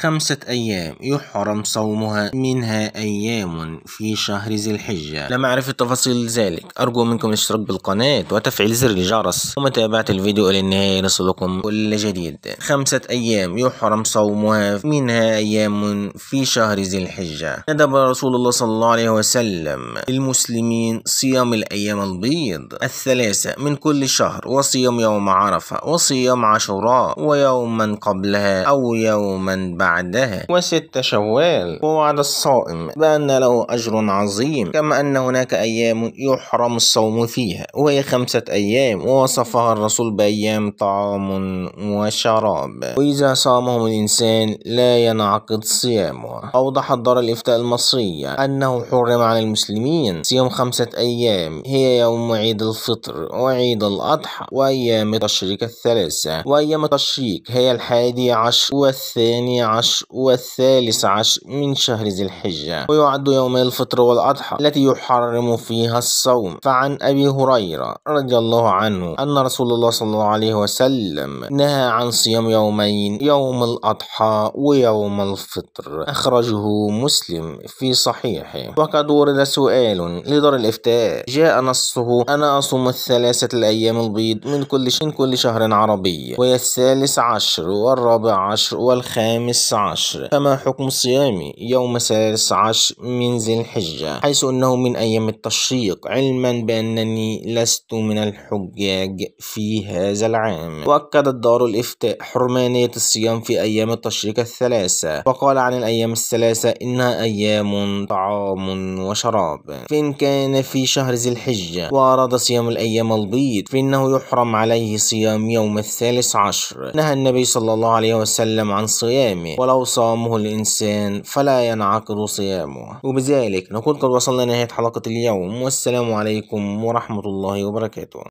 خمسة أيام يحرم صومها منها أيام في شهر ذي الحجة لمعرفة تفاصيل ذلك أرجو منكم الاشتراك بالقناة وتفعيل زر الجرس ومتابعة الفيديو إلى النهاية لصلكم كل جديد خمسة أيام يحرم صومها منها أيام في شهر ذي الحجة ندب رسول الله صلى الله عليه وسلم للمسلمين صيام الأيام البيض الثلاثة من كل شهر وصيام يوم عرفة وصيام عاشوراء ويوما قبلها أو يوما بعد عداها وست شوال ووعد الصائم بأن له أجر عظيم كما أن هناك أيام يحرم الصوم فيها وهي خمسة أيام ووصفها الرسول بأيام طعام وشراب وإذا صامهم الإنسان لا ينعقد صيامه أوضحت دار الإفتاء المصرية أنه حرم على المسلمين صيام خمسة أيام هي يوم عيد الفطر وعيد الأضحى وأيام تشريك الثلاثة وأيام تشريك هي الحادي عشر والثاني عشر عشر والثالث عشر من شهر ذي الحجة ويعد يوم الفطر والأضحى التي يحرم فيها الصوم فعن أبي هريرة رضي الله عنه أن رسول الله صلى الله عليه وسلم نهى عن صيام يومين يوم الأضحى ويوم الفطر أخرجه مسلم في صحيحه وقد ورد سؤال لدار الإفتاء جاء نصه أنا أصوم الثلاثة الأيام البيض من كل من كل شهر عربي وهي الثالث عشر والرابع عشر والخامس السادس عشر حكم صيام يوم السادس عشر من ذي الحجة حيث أنه من أيام التشريق علما بأنني لست من الحجاج في هذا العام وأكدت دار الإفتاء حرمانية الصيام في أيام التشريق الثلاثة وقال عن الأيام الثلاثة إنها أيام طعام وشراب فإن كان في شهر ذي الحجة وأراد صيام الأيام البيض فإنه يحرم عليه صيام يوم الثالث عشر نهى النبي صلى الله عليه وسلم عن صيامه الجميع ولو صامه الإنسان فلا ينعقد صيامه وبذلك نكون قد وصلنا لنهاية حلقة اليوم والسلام عليكم ورحمة الله وبركاته